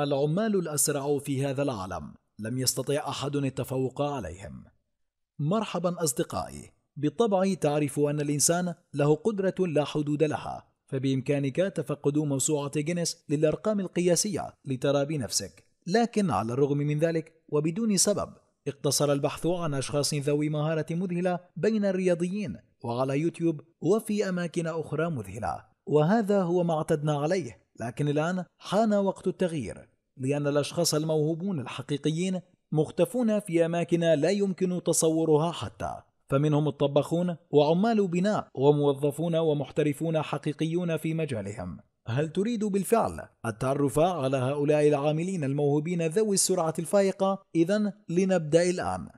العمال الأسرع في هذا العالم لم يستطع أحد التفوق عليهم مرحبا أصدقائي بالطبع تعرف أن الإنسان له قدرة لا حدود لها فبإمكانك تفقد موسوعة جينيس للأرقام القياسية لترى بنفسك لكن على الرغم من ذلك وبدون سبب اقتصر البحث عن أشخاص ذوي مهارة مذهلة بين الرياضيين وعلى يوتيوب وفي أماكن أخرى مذهلة وهذا هو ما اعتدنا عليه لكن الآن حان وقت التغيير لأن الأشخاص الموهوبون الحقيقيين مختفون في أماكن لا يمكن تصورها حتى فمنهم الطباخون وعمال بناء وموظفون ومحترفون حقيقيون في مجالهم هل تريد بالفعل التعرف على هؤلاء العاملين الموهوبين ذوي السرعة الفائقة؟ إذا لنبدأ الآن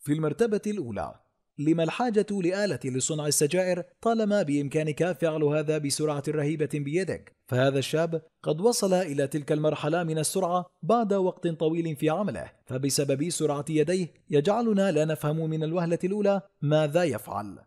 في المرتبة الأولى لما الحاجة لآلة لصنع السجائر طالما بإمكانك فعل هذا بسرعة رهيبة بيدك فهذا الشاب قد وصل إلى تلك المرحلة من السرعة بعد وقت طويل في عمله فبسبب سرعة يديه يجعلنا لا نفهم من الوهلة الأولى ماذا يفعل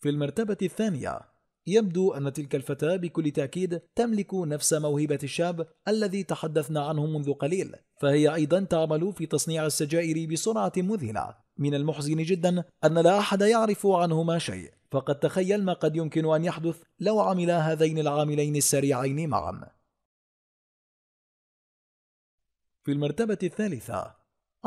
في المرتبة الثانية يبدو أن تلك الفتاة بكل تأكيد تملك نفس موهبة الشاب الذي تحدثنا عنه منذ قليل، فهي أيضا تعمل في تصنيع السجائر بسرعة مذهلة. من المحزن جدا أن لا أحد يعرف عنهما شيء، فقد تخيل ما قد يمكن أن يحدث لو عملا هذين العاملين السريعين معا. في المرتبة الثالثة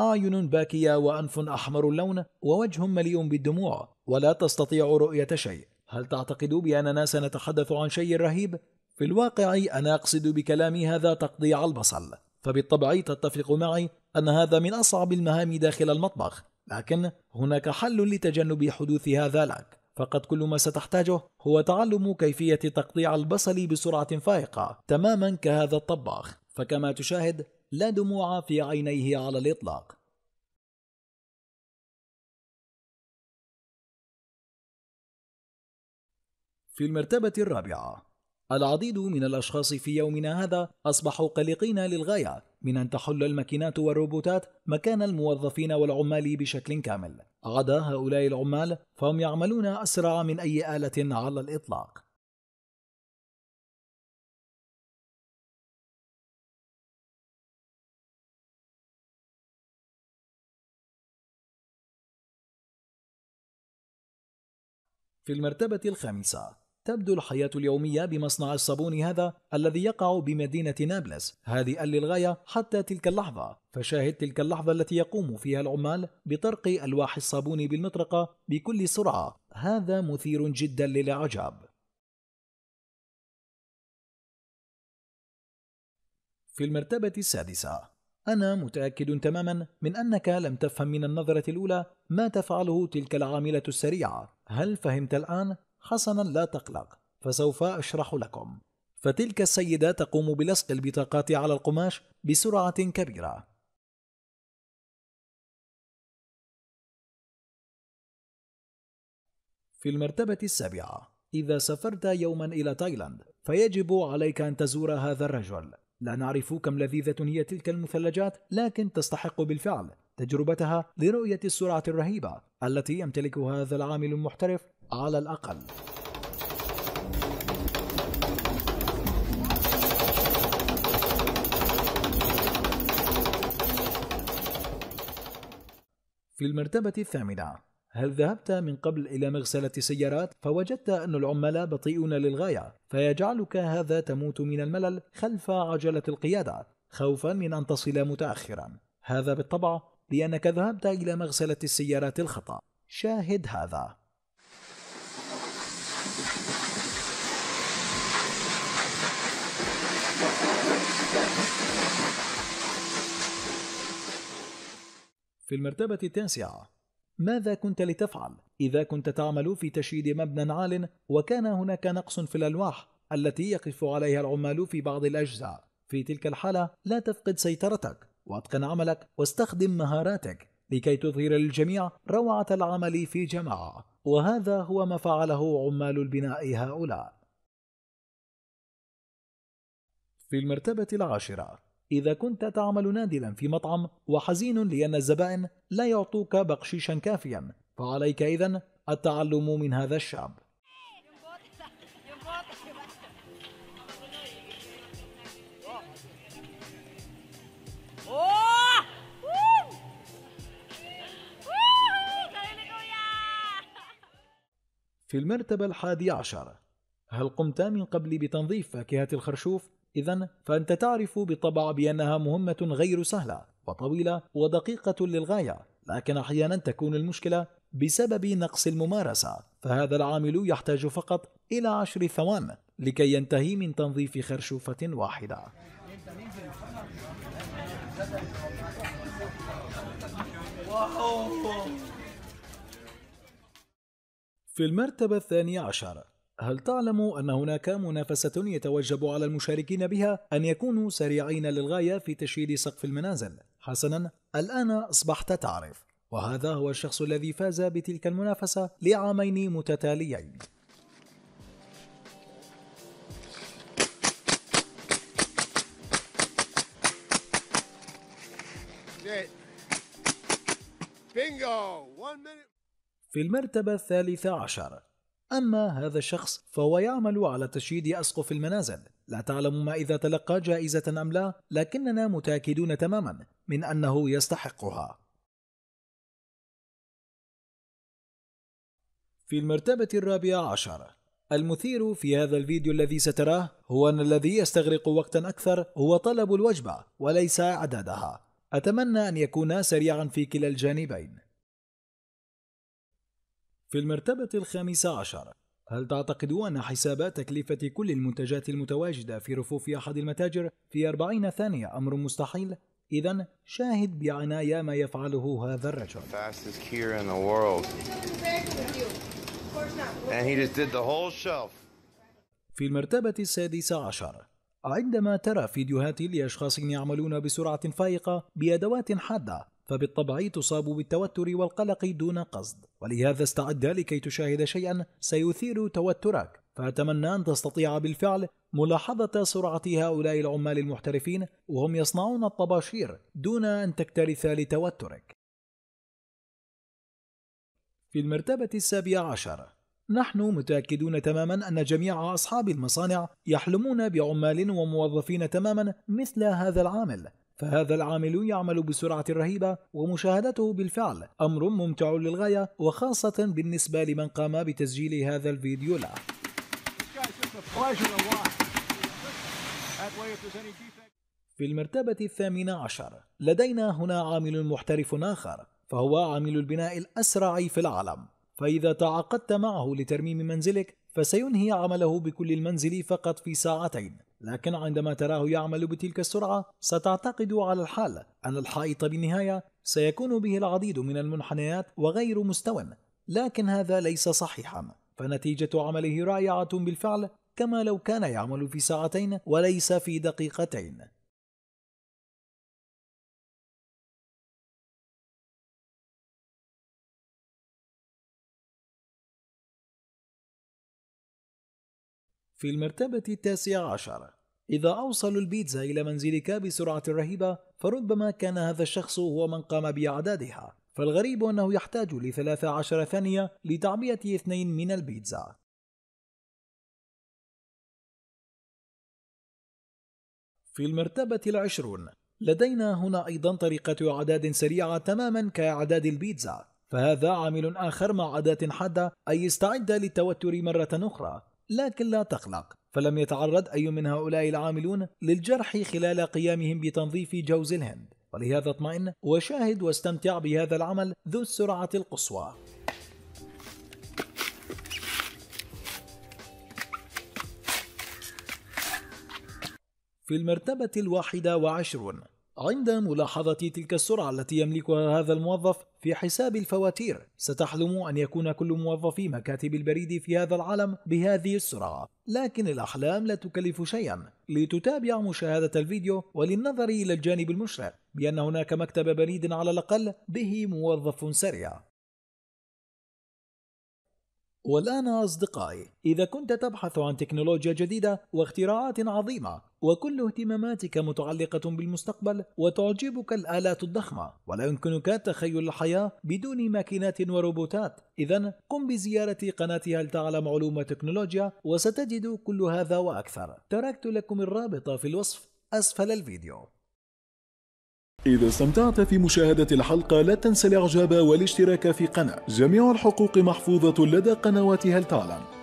أعين باكية وأنف أحمر اللون ووجه مليء بالدموع ولا تستطيع رؤية شيء هل تعتقد بأننا سنتحدث عن شيء رهيب؟ في الواقع أنا أقصد بكلامي هذا تقطيع البصل فبالطبع تتفق معي أن هذا من أصعب المهام داخل المطبخ لكن هناك حل لتجنب حدوث هذا لك فقد كل ما ستحتاجه هو تعلم كيفية تقطيع البصل بسرعة فائقة تماما كهذا الطباخ فكما تشاهد لا دموع في عينيه على الإطلاق في المرتبة الرابعة العديد من الأشخاص في يومنا هذا أصبحوا قلقين للغاية من أن تحل الماكينات والروبوتات مكان الموظفين والعمال بشكل كامل عدا هؤلاء العمال فهم يعملون أسرع من أي آلة على الإطلاق في المرتبة الخامسة تبدو الحياة اليومية بمصنع الصابون هذا الذي يقع بمدينة نابلس هادئا للغاية حتى تلك اللحظة فشاهد تلك اللحظة التي يقوم فيها العمال بطرق ألواح الصابون بالمطرقة بكل سرعة هذا مثير جدا للإعجاب في المرتبة السادسة أنا متأكد تماما من أنك لم تفهم من النظرة الأولى ما تفعله تلك العاملة السريعة هل فهمت الآن حسنا لا تقلق فسوف أشرح لكم فتلك السيدة تقوم بلصق البطاقات على القماش بسرعة كبيرة في المرتبة السابعة إذا سافرت يوما إلى تايلاند فيجب عليك أن تزور هذا الرجل لا نعرف كم لذيذة هي تلك المثلجات لكن تستحق بالفعل تجربتها لرؤية السرعة الرهيبة التي يمتلكها هذا العامل المحترف على الأقل في المرتبة الثامنة هل ذهبت من قبل إلى مغسلة سيارات فوجدت أن العمال بطيئون للغاية فيجعلك هذا تموت من الملل خلف عجلة القيادة خوفا من أن تصل متأخرا هذا بالطبع لأنك ذهبت إلى مغسلة السيارات الخطأ شاهد هذا في المرتبة التاسعة ماذا كنت لتفعل إذا كنت تعمل في تشييد مبنى عال وكان هناك نقص في الألواح التي يقف عليها العمال في بعض الأجزاء في تلك الحالة لا تفقد سيطرتك واتقن عملك واستخدم مهاراتك لكي تظهر للجميع روعة العمل في جماعة وهذا هو ما فعله عمال البناء هؤلاء في المرتبة العاشرة إذا كنت تعمل نادلا في مطعم وحزين لأن الزبائن لا يعطوك بقشيشا كافيا فعليك إذا التعلم من هذا الشعب في المرتبة الحادي عشر هل قمت من قبل بتنظيف فاكهة الخرشوف إذا فأنت تعرف بالطبع بأنها مهمة غير سهلة وطويلة ودقيقة للغاية لكن أحيانا تكون المشكلة بسبب نقص الممارسة فهذا العامل يحتاج فقط إلى عشر ثوان لكي ينتهي من تنظيف خرشوفة واحدة في المرتبة الثانية عشر هل تعلم أن هناك منافسة يتوجب على المشاركين بها أن يكونوا سريعين للغاية في تشييد سقف المنازل؟ حسنا، الآن أصبحت تعرف، وهذا هو الشخص الذي فاز بتلك المنافسة لعامين متتاليين. في المرتبة الثالثة عشر أما هذا الشخص فهو يعمل على تشييد أسقف المنازل لا تعلم ما إذا تلقى جائزة أم لا لكننا متأكدون تماما من أنه يستحقها في المرتبة الرابعة عشر المثير في هذا الفيديو الذي ستراه هو أن الذي يستغرق وقتا أكثر هو طلب الوجبة وليس إعدادها أتمنى أن يكون سريعا في كلا الجانبين في المرتبة الخامسة عشر هل تعتقد أن حساب تكلفة كل المنتجات المتواجدة في رفوف أحد المتاجر في 40 ثانية أمر مستحيل؟ إذا شاهد بعناية ما يفعله هذا الرجل. في المرتبة السادسة عشر عندما ترى فيديوهات لأشخاص يعملون بسرعة فائقة بأدوات حادة فبالطبع تصاب بالتوتر والقلق دون قصد ولهذا استعد لكي تشاهد شيئا سيثير توترك فأتمنى أن تستطيع بالفعل ملاحظة سرعة هؤلاء العمال المحترفين وهم يصنعون الطباشير دون أن تكترث لتوترك في المرتبة السابعة عشر نحن متأكدون تماما أن جميع أصحاب المصانع يحلمون بعمال وموظفين تماما مثل هذا العامل فهذا العامل يعمل بسرعة رهيبة ومشاهدته بالفعل أمر ممتع للغاية وخاصة بالنسبة لمن قام بتسجيل هذا الفيديو له في المرتبة الثامنة عشر لدينا هنا عامل محترف آخر فهو عامل البناء الأسرع في العالم فإذا تعاقدت معه لترميم منزلك فسينهي عمله بكل المنزل فقط في ساعتين لكن عندما تراه يعمل بتلك السرعة ستعتقد على الحال أن الحائط بالنهاية سيكون به العديد من المنحنيات وغير مستوى لكن هذا ليس صحيحا فنتيجة عمله رائعة بالفعل كما لو كان يعمل في ساعتين وليس في دقيقتين في المرتبة التاسعة عشر إذا أوصلوا البيتزا إلى منزلك بسرعة رهيبة فربما كان هذا الشخص هو من قام بإعدادها فالغريب أنه يحتاج لثلاثة عشر ثانية لتعبئة اثنين من البيتزا في المرتبة العشرون لدينا هنا أيضا طريقة إعداد سريعة تماما كإعداد البيتزا فهذا عامل آخر مع عادات حادة أي استعد للتوتر مرة أخرى لكن لا تقلق فلم يتعرض أي من هؤلاء العاملون للجرح خلال قيامهم بتنظيف جوز الهند ولهذا اطمئن وشاهد واستمتع بهذا العمل ذو السرعة القصوى في المرتبة الواحدة وعشرون عند ملاحظة تلك السرعة التي يملكها هذا الموظف في حساب الفواتير ستحلم أن يكون كل موظفي مكاتب البريد في هذا العالم بهذه السرعة لكن الأحلام لا تكلف شيئا لتتابع مشاهدة الفيديو وللنظر إلى الجانب المشرق بأن هناك مكتب بريد على الأقل به موظف سريع والآن أصدقائي، إذا كنت تبحث عن تكنولوجيا جديدة واختراعات عظيمة، وكل اهتماماتك متعلقة بالمستقبل، وتعجبك الآلات الضخمة، ولا يمكنك تخيل الحياة بدون ماكينات وروبوتات، إذا قم بزيارة قناة هل تعلم علوم تكنولوجيا وستجد كل هذا وأكثر. تركت لكم الرابط في الوصف أسفل الفيديو. إذا استمتعت في مشاهدة الحلقة لا تنسى الإعجاب والاشتراك في قناة جميع الحقوق محفوظة لدى قنوات هل تعلم